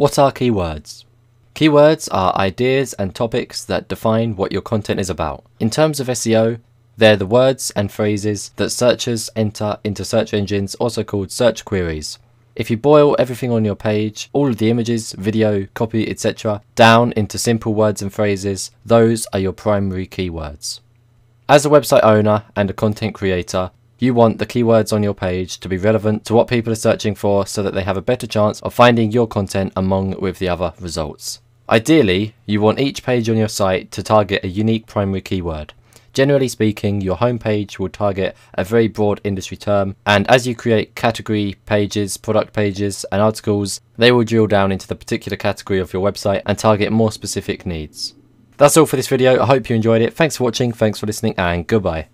What are keywords? Keywords are ideas and topics that define what your content is about. In terms of SEO, they're the words and phrases that searchers enter into search engines, also called search queries. If you boil everything on your page, all of the images, video, copy, etc., down into simple words and phrases, those are your primary keywords. As a website owner and a content creator, you want the keywords on your page to be relevant to what people are searching for so that they have a better chance of finding your content among with the other results. Ideally, you want each page on your site to target a unique primary keyword. Generally speaking, your homepage will target a very broad industry term, and as you create category pages, product pages, and articles, they will drill down into the particular category of your website and target more specific needs. That's all for this video. I hope you enjoyed it. Thanks for watching, thanks for listening, and goodbye.